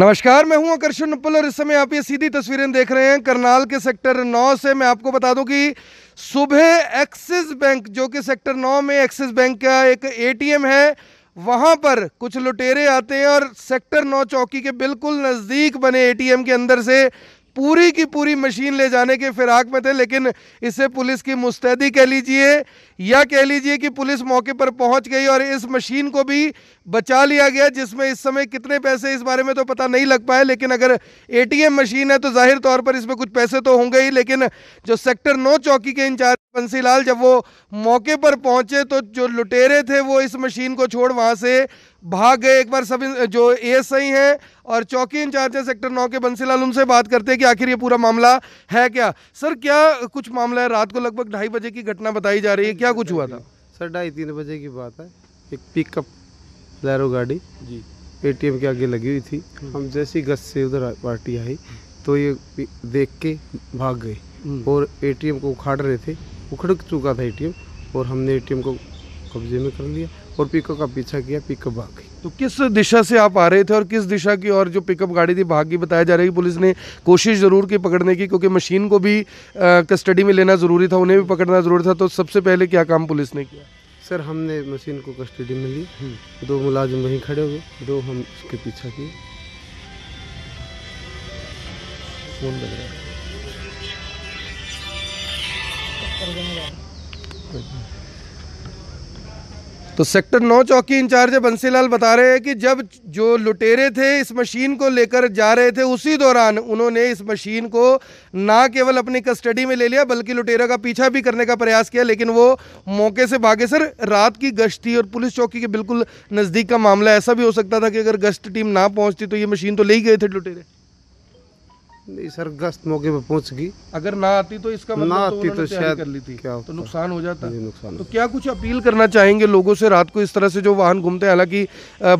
नमस्कार मैं हूं आकर्षण उपल और इस समय आप ये सीधी तस्वीरें देख रहे हैं करनाल के सेक्टर 9 से मैं आपको बता दूं कि सुबह एक्सिस बैंक जो कि सेक्टर 9 में एक्सिस बैंक का एक एटीएम है वहां पर कुछ लुटेरे आते हैं और सेक्टर 9 चौकी के बिल्कुल नज़दीक बने एटीएम के अंदर से पूरी की पूरी मशीन ले जाने के फिराक में थे लेकिन इसे पुलिस की मुस्तैदी कह लीजिए या कह लीजिए कि पुलिस मौके पर पहुंच गई और इस मशीन को भी बचा लिया गया जिसमें इस समय कितने पैसे इस बारे में तो पता नहीं लग पाए लेकिन अगर एटीएम मशीन है तो जाहिर तौर पर इसमें कुछ पैसे तो होंगे ही लेकिन जो सेक्टर नौ चौकी के इंचार्ज बंसीलाल जब वो मौके पर पहुंचे तो जो लुटेरे थे वो इस मशीन को छोड़ वहां से भाग गए एक बार सभी जो एस आई हैं और चौकी इंचार्ज है सेक्टर नौ के बंसीलाल उनसे बात करते हैं कि आखिर ये पूरा मामला है क्या सर क्या कुछ मामला है रात को लगभग ढाई बजे की घटना बताई जा रही है क्या कुछ हुआ था सर ढाई तीन बजे की बात है एक पिकअप लैरो गाड़ी जी एटीएम के आगे लगी हुई थी हम्म। हम जैसी गश से उधर पार्टी आई तो ये देख के भाग गए हम्म। और एटीएम को उखाड़ रहे थे उखड़ चुका था ए और हमने ए को कब्जे में कर लिया और पिकअप का पीछा किया पिकअप भाग गई तो किस दिशा से आप आ रहे थे और किस दिशा की और जो पिकअप गाड़ी थी भाग की बताया जा रहा है कि पुलिस ने कोशिश ज़रूर की पकड़ने की क्योंकि मशीन को भी कस्टडी में लेना ज़रूरी था उन्हें भी पकड़ना ज़रूरी था तो सबसे पहले क्या काम पुलिस ने किया सर हमने मशीन को कस्टडी में ली हम्म। दो मुलाजिम वहीं खड़े हुए दो हम उसके पीछा किए तो सेक्टर नौ चौकी इंचार्ज बंसीलाल बता रहे हैं कि जब जो लुटेरे थे इस मशीन को लेकर जा रहे थे उसी दौरान उन्होंने इस मशीन को ना केवल अपनी कस्टडी में ले लिया बल्कि लुटेरा का पीछा भी करने का प्रयास किया लेकिन वो मौके से भागे सर रात की गश्त थी और पुलिस चौकी के बिल्कुल नज़दीक का मामला ऐसा भी हो सकता था कि अगर गश्त टीम ना पहुँचती तो ये मशीन तो ले ही गए थे लुटेरे नहीं सर गश्त मौके पर पहुंच गई अगर ना आती तो इसका मतलब ना तो आती तो, तो शायद कर ली थी क्या तो नुकसान हो जाता नुकसान तो क्या कुछ अपील करना चाहेंगे लोगों से रात को इस तरह से जो वाहन घूमते हैं हालांकि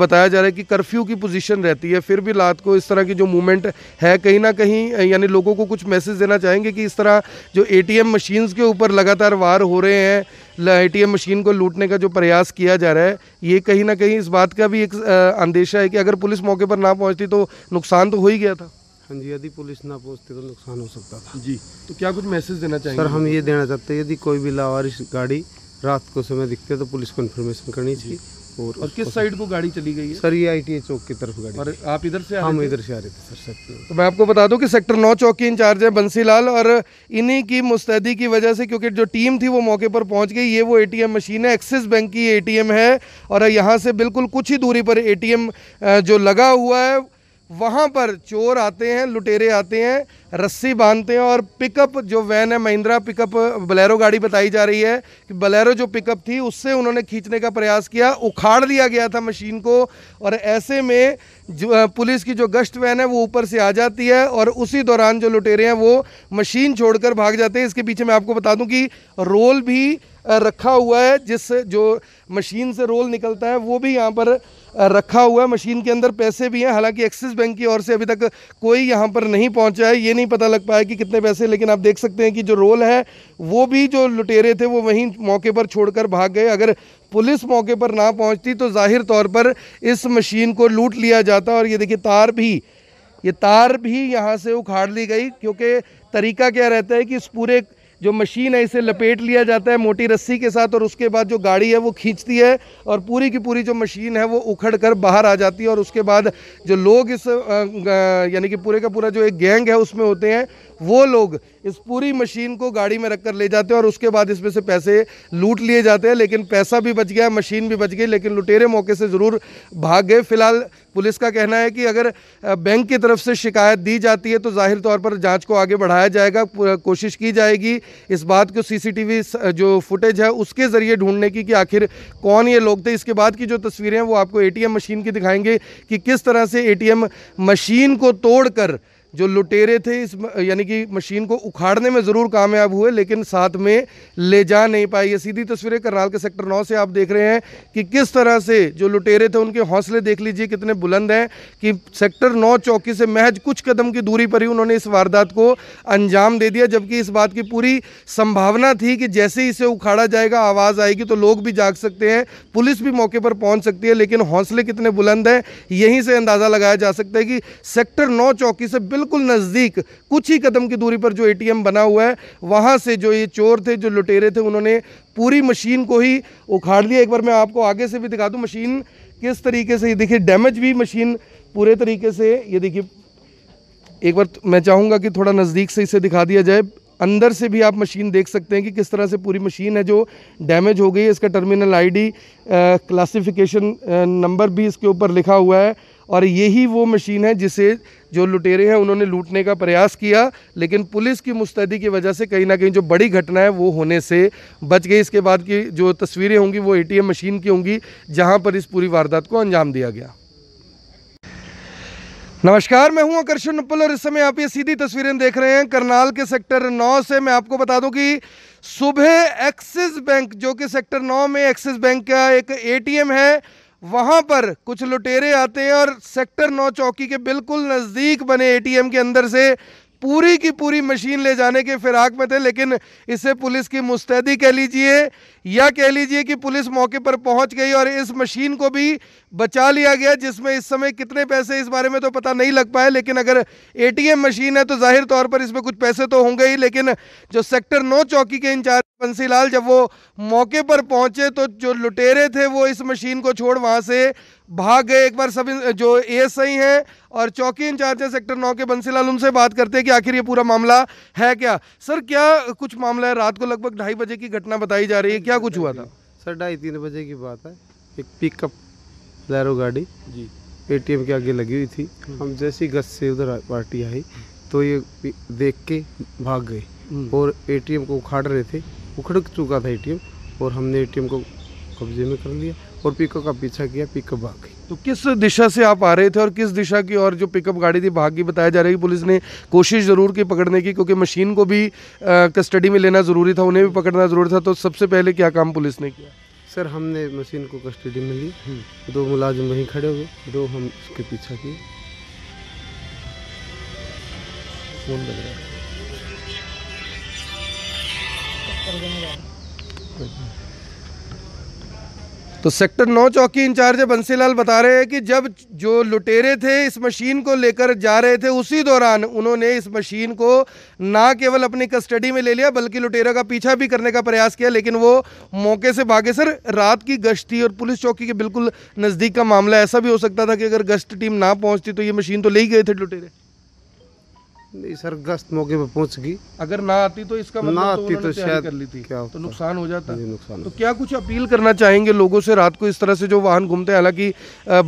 बताया जा रहा है कि कर्फ्यू की पोजीशन रहती है फिर भी रात को इस तरह की जो मूवमेंट है कहीं ना कहीं यानी लोगों को कुछ मैसेज देना चाहेंगे कि इस तरह जो ए टी मशीन्स के ऊपर लगातार वार हो रहे हैं ए मशीन को लूटने का जो प्रयास किया जा रहा है ये कहीं ना कहीं इस बात का भी एक अंदेशा है कि अगर पुलिस मौके पर ना पहुँचती तो नुकसान तो हो ही गया था हाँ जी यदि पुलिस ना पहुंचती तो नुकसान हो सकता था जी तो क्या कुछ मैसेज देना चाहिए सर हम ये देना चाहते हैं यदि कोई भी लावारिश गाड़ी रात को समय दिखते तो पुलिस को इन्फॉर्मेशन करनी चाहिए और, और किस साइड को गाड़ी चली गई है सर ये आईटीए चौक की तरफ गाड़ी और आप इधर से हम इधर से आ रहे थे सर सेक्टर तो मैं आपको बता दूं कि सेक्टर नौ चौक की इंचार्ज है बंसीलाल और इन्हीं की मुस्तैदी की वजह से क्योंकि जो टीम थी वो मौके पर पहुंच गई ये वो एटीएम मशीन है एक्सिस बैंक की ए है और यहाँ से बिल्कुल कुछ ही दूरी पर ए जो लगा हुआ है वहाँ पर चोर आते हैं लुटेरे आते हैं रस्सी बांधते हैं और पिकअप जो वैन है महिंद्रा पिकअप बलैरो गाड़ी बताई जा रही है कि बलैरो जो पिकअप थी उससे उन्होंने खींचने का प्रयास किया उखाड़ दिया गया था मशीन को और ऐसे में जो पुलिस की जो गश्त वैन है वो ऊपर से आ जाती है और उसी दौरान जो लुटेरे हैं वो मशीन छोड़कर भाग जाते हैं इसके पीछे मैं आपको बता दूँ कि रोल भी रखा हुआ है जिस जो मशीन से रोल निकलता है वो भी यहाँ पर रखा हुआ है मशीन के अंदर पैसे भी हैं हालांकि एक्सिस बैंक की ओर से अभी तक कोई यहाँ पर नहीं पहुँचा है ये नहीं पता लग पाया कि कितने पैसे लेकिन आप देख सकते हैं कि जो रोल है वो भी जो लुटेरे थे वो वहीं मौके पर छोड़कर भाग गए अगर पुलिस मौके पर ना पहुँचती तो जाहिर तौर पर इस मशीन को लूट लिया जाता और ये देखिए तार भी ये तार भी यहाँ से उखाड़ ली गई क्योंकि तरीका क्या रहता है कि इस पूरे जो मशीन है इसे लपेट लिया जाता है मोटी रस्सी के साथ और उसके बाद जो गाड़ी है वो खींचती है और पूरी की पूरी जो मशीन है वो उखड़ कर बाहर आ जाती है और उसके बाद जो लोग इस यानी कि पूरे का पूरा जो एक गैंग है उसमें होते हैं वो लोग इस पूरी मशीन को गाड़ी में रख कर ले जाते हैं और उसके बाद इसमें से पैसे लूट लिए जाते हैं लेकिन पैसा भी बच गया मशीन भी बच गई लेकिन लुटेरे मौके से ज़रूर भाग गए फिलहाल पुलिस का कहना है कि अगर बैंक की तरफ से शिकायत दी जाती है तो जाहिर तौर पर जांच को आगे बढ़ाया जाएगा कोशिश की जाएगी इस बात को सीसीटीवी जो फुटेज है उसके ज़रिए ढूंढने की कि आखिर कौन ये लोग थे इसके बाद की जो तस्वीरें हैं वो आपको ए मशीन की दिखाएंगे कि किस तरह से ए मशीन को तोड़कर जो लुटेरे थे इस यानी कि मशीन को उखाड़ने में ज़रूर कामयाब हुए लेकिन साथ में ले जा नहीं पाए ये सीधी तस्वीरें करनाल के सेक्टर नौ से आप देख रहे हैं कि किस तरह से जो लुटेरे थे उनके हौसले देख लीजिए कितने बुलंद हैं कि सेक्टर नौ चौकी से महज कुछ कदम की दूरी पर ही उन्होंने इस वारदात को अंजाम दे दिया जबकि इस बात की पूरी संभावना थी कि जैसे ही इसे उखाड़ा जाएगा आवाज़ आएगी तो लोग भी जाग सकते हैं पुलिस भी मौके पर पहुँच सकती है लेकिन हौसले कितने बुलंद हैं यहीं से अंदाज़ा लगाया जा सकता है कि सेक्टर नौ चौकी से बिल्कुल नज़दीक कुछ ही कदम की दूरी पर जो एटीएम बना हुआ है वहाँ से जो ये चोर थे जो लुटेरे थे उन्होंने पूरी मशीन को ही उखाड़ लिया एक बार मैं आपको आगे से भी दिखा दूँ मशीन किस तरीके से ये देखिए डैमेज भी मशीन पूरे तरीके से ये देखिए एक बार मैं चाहूँगा कि थोड़ा नज़दीक से इसे दिखा दिया जाए अंदर से भी आप मशीन देख सकते हैं कि किस तरह से पूरी मशीन है जो डैमेज हो गई है इसका टर्मिनल आईडी क्लासिफिकेशन नंबर भी इसके ऊपर लिखा हुआ है और यही वो मशीन है जिसे जो लुटेरे हैं उन्होंने लूटने का प्रयास किया लेकिन पुलिस की मुस्तैदी की वजह से कहीं ना कहीं जो बड़ी घटना है वो होने से बच गई इसके बाद की जो तस्वीरें होंगी वो ए मशीन की होंगी जहाँ पर इस पूरी वारदात को अंजाम दिया गया नमस्कार मैं हूं आकर्षण उपल और इस समय आप ये सीधी तस्वीरें देख रहे हैं करनाल के सेक्टर 9 से मैं आपको बता दूं कि सुबह एक्सिस बैंक जो कि सेक्टर 9 में एक्सिस बैंक का एक एटीएम है वहां पर कुछ लुटेरे आते हैं और सेक्टर 9 चौकी के बिल्कुल नज़दीक बने एटीएम के अंदर से पूरी की पूरी मशीन ले जाने के फिराक में थे लेकिन इसे पुलिस की मुस्तैदी कह लीजिए या कह लीजिए कि पुलिस मौके पर पहुंच गई और इस मशीन को भी बचा लिया गया जिसमें इस समय कितने पैसे इस बारे में तो पता नहीं लग पाए लेकिन अगर एटीएम मशीन है तो जाहिर तौर पर इसमें कुछ पैसे तो होंगे ही लेकिन जो सेक्टर नौ चौकी के इंचार्ज बंसीलाल जब वो मौके पर पहुंचे तो जो लुटेरे थे वो इस मशीन को छोड़ वहां से भाग गए एक बार सभी जो एएसआई हैं और चौकी इंचार्ज है सेक्टर नौ के बंसीलाल उनसे बात करते हैं कि आखिर ये पूरा मामला है क्या सर क्या कुछ मामला है रात को लगभग ढाई बजे की घटना बताई जा रही है क्या कुछ हुआ था सर ढाई तीन बजे की बात है एक पिकअप लैरो गाड़ी जी ए के आगे लगी हुई थी हम्म। हम जैसी गस से उधर पार्टी आई तो ये देख के भाग गए हम्म। और एटीएम को उखाड़ रहे थे उखड़ चुका था ए और हमने ए को कब्जे में कर लिया और पिकअप का पीछा किया पिकअप भाग गई तो किस दिशा से आप आ रहे थे और किस दिशा की और जो पिकअप गाड़ी थी भाग की बताया जा रहा है कि पुलिस ने कोशिश ज़रूर की पकड़ने की क्योंकि मशीन को भी कस्टडी में लेना ज़रूरी था उन्हें भी पकड़ना ज़रूरी था तो सबसे पहले क्या काम पुलिस ने किया सर हमने मशीन को कस्टडी में ली हम्म। दो मुलाजिम वहीं खड़े हुए दो हम उसके पीछा किए फोन लग रहा है तो सेक्टर नौ चौकी इंचार्ज बंसीलाल बता रहे हैं कि जब जो लुटेरे थे इस मशीन को लेकर जा रहे थे उसी दौरान उन्होंने इस मशीन को ना केवल अपनी कस्टडी में ले लिया बल्कि लुटेरा का पीछा भी करने का प्रयास किया लेकिन वो मौके से भागे सर रात की गश्त थी और पुलिस चौकी के बिल्कुल नज़दीक का मामला ऐसा भी हो सकता था कि अगर गश्त टीम ना पहुँचती तो ये मशीन तो ले ही गए थे लुटेरे नहीं सर गश्त मौके पर पहुंच गई अगर ना आती तो इसका मतलब ना तो आती तो, तो शायद कर ली थी क्या तो नुकसान हो जाता नुकसान तो क्या कुछ अपील करना चाहेंगे लोगों से रात को इस तरह से जो वाहन घूमते हैं हालांकि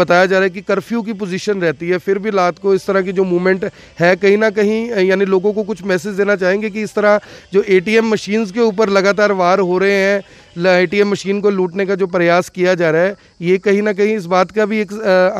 बताया जा रहा है कि कर्फ्यू की पोजीशन रहती है फिर भी रात को इस तरह की जो मूवमेंट है कहीं ना कहीं यानी लोगों को कुछ मैसेज देना चाहेंगे कि इस तरह जो ए टी के ऊपर लगातार वार हो रहे हैं ए एम मशीन को लूटने का जो प्रयास किया जा रहा है ये कहीं ना कहीं इस बात का भी एक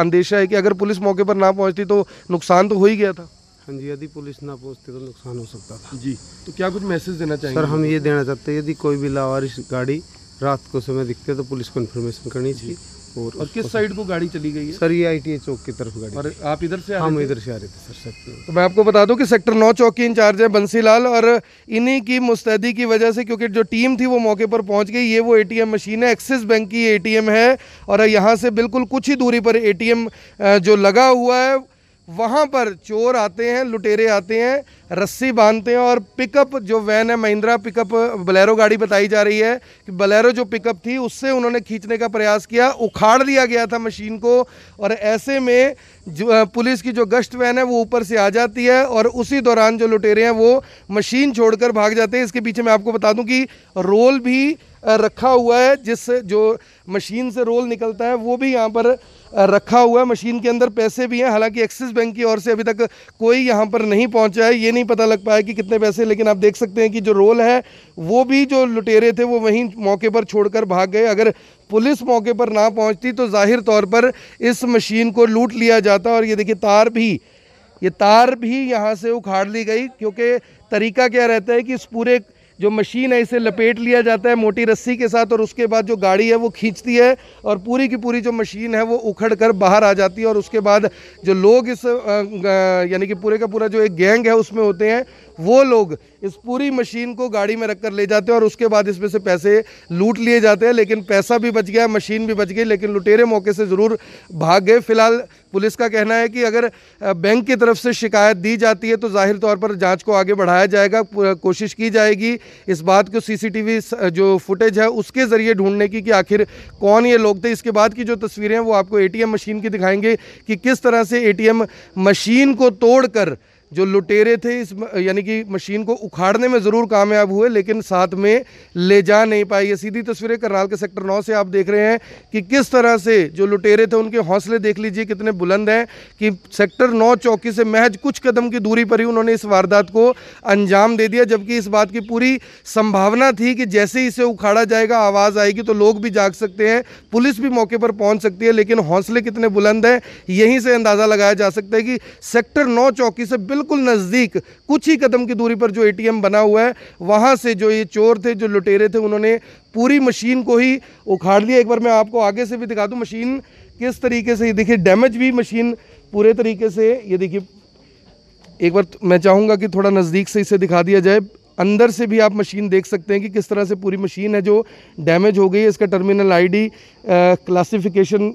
अंदेशा है कि अगर पुलिस मौके पर ना पहुंचती तो नुकसान तो हो ही गया था हाँ जी यदि पुलिस ना पहुँचती तो नुकसान हो सकता था जी तो क्या कुछ मैसेज देना चाहिए सर हम ये देना चाहते हैं यदि कोई भी लावारिश गाड़ी रात को समय दिखते तो पुलिस को इन्फॉर्मेशन करनी चाहिए और, और किस साइड को गाड़ी चली गई है सर ये आई चौक की तरफ गाड़ी और आप इधर से हम इधर से आ रहे थे सर सेक्टर तो मैं आपको बता दूं कि सेक्टर नौ चौक के इंचार्ज है बंसीलाल और इन्हीं की मुस्तैदी की वजह से क्योंकि जो टीम थी वो मौके पर पहुंच गई ये वो एटीएम मशीन है एक्सिस बैंक की ए है और यहाँ से बिल्कुल कुछ ही दूरी पर ए जो लगा हुआ है वहाँ पर चोर आते हैं लुटेरे आते हैं रस्सी बांधते हैं और पिकअप जो वैन है महिंद्रा पिकअप बलैरो गाड़ी बताई जा रही है कि बलैरो जो पिकअप थी उससे उन्होंने खींचने का प्रयास किया उखाड़ दिया गया था मशीन को और ऐसे में जो पुलिस की जो गश्त वैन है वो ऊपर से आ जाती है और उसी दौरान जो लुटेरे हैं वो मशीन छोड़कर भाग जाते हैं इसके पीछे मैं आपको बता दूँ कि रोल भी रखा हुआ है जिस जो मशीन से रोल निकलता है वो भी यहाँ पर रखा हुआ है मशीन के अंदर पैसे भी हैं हालांकि एक्सिस बैंक की ओर से अभी तक कोई यहाँ पर नहीं पहुँचा है ये नहीं पता लग पाया कि कितने पैसे लेकिन आप देख सकते हैं कि जो रोल है वो भी जो लुटेरे थे वो वहीं मौके पर छोड़कर भाग गए अगर पुलिस मौके पर ना पहुंचती तो जाहिर तौर पर इस मशीन को लूट लिया जाता और ये देखिए तार भी ये तार भी यहाँ से उखाड़ ली गई क्योंकि तरीका क्या रहता है कि इस पूरे जो मशीन है इसे लपेट लिया जाता है मोटी रस्सी के साथ और उसके बाद जो गाड़ी है वो खींचती है और पूरी की पूरी जो मशीन है वो उखड़ कर बाहर आ जाती है और उसके बाद जो लोग इस यानी कि पूरे का पूरा जो एक गैंग है उसमें होते हैं वो लोग इस पूरी मशीन को गाड़ी में रखकर ले जाते हैं और उसके बाद इसमें से पैसे लूट लिए जाते हैं लेकिन पैसा भी बच गया मशीन भी बच गई लेकिन लुटेरे मौके से ज़रूर भाग गए फिलहाल पुलिस का कहना है कि अगर बैंक की तरफ से शिकायत दी जाती है तो जाहिर तौर पर जांच को आगे बढ़ाया जाएगा कोशिश की जाएगी इस बात को सीसीटीवी जो फुटेज है उसके ज़रिए ढूंढने की कि आखिर कौन ये लोग थे इसके बाद की जो तस्वीरें हैं वो आपको एटीएम मशीन की दिखाएंगे कि किस तरह से एटीएम मशीन को तोड़कर जो लुटेरे थे इस यानी कि मशीन को उखाड़ने में ज़रूर कामयाब हुए लेकिन साथ में ले जा नहीं पाई ये सीधी तस्वीरें करनाल के सेक्टर नौ से आप देख रहे हैं कि किस तरह से जो लुटेरे थे उनके हौसले देख लीजिए कितने बुलंद हैं कि सेक्टर नौ चौकी से महज कुछ कदम की दूरी पर ही उन्होंने इस वारदात को अंजाम दे दिया जबकि इस बात की पूरी संभावना थी कि जैसे ही इसे उखाड़ा जाएगा आवाज़ आएगी तो लोग भी जाग सकते हैं पुलिस भी मौके पर पहुँच सकती है लेकिन हौसले कितने बुलंद हैं यहीं से अंदाज़ा लगाया जा सकता है कि सेक्टर नौ चौकी से बिल्कुल नज़दीक कुछ ही कदम की दूरी पर जो एटीएम बना हुआ है वहाँ से जो ये चोर थे जो लुटेरे थे उन्होंने पूरी मशीन को ही उखाड़ लिया एक बार मैं आपको आगे से भी दिखा दूँ मशीन किस तरीके से ये देखिए डैमेज भी मशीन पूरे तरीके से ये देखिए एक बार तो मैं चाहूँगा कि थोड़ा नज़दीक से इसे दिखा दिया जाए अंदर से भी आप मशीन देख सकते हैं कि किस तरह से पूरी मशीन है जो डैमेज हो गई है इसका टर्मिनल आईडी क्लासिफिकेशन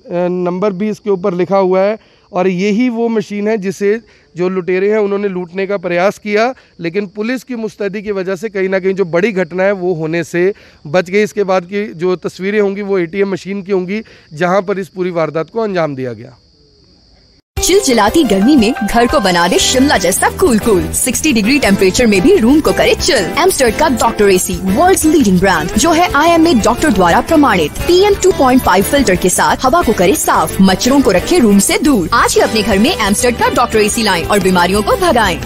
नंबर भी इसके ऊपर लिखा हुआ है और यही वो मशीन है जिसे जो लुटेरे हैं उन्होंने लूटने का प्रयास किया लेकिन पुलिस की मुस्तैदी की वजह से कहीं ना कहीं जो बड़ी घटना है वो होने से बच गई इसके बाद की जो तस्वीरें होंगी वो एटीएम मशीन की होंगी जहां पर इस पूरी वारदात को अंजाम दिया गया चिलचिलाती गर्मी में घर को बना दे शिमला जैसा कूल कूल 60 डिग्री टेम्परेचर में भी रूम को करे चिल एमस्टर्ड का doctor AC world leading brand जो है आई एम ए डॉक्टर द्वारा प्रमाणित पीएम 2.5 फिल्टर के साथ हवा को करे साफ मच्छरों को रखे रूम ऐसी दूर आज ही अपने घर में एमस्टर्ड का डॉक्टर एसी लाएं और बीमारियों को भगाएं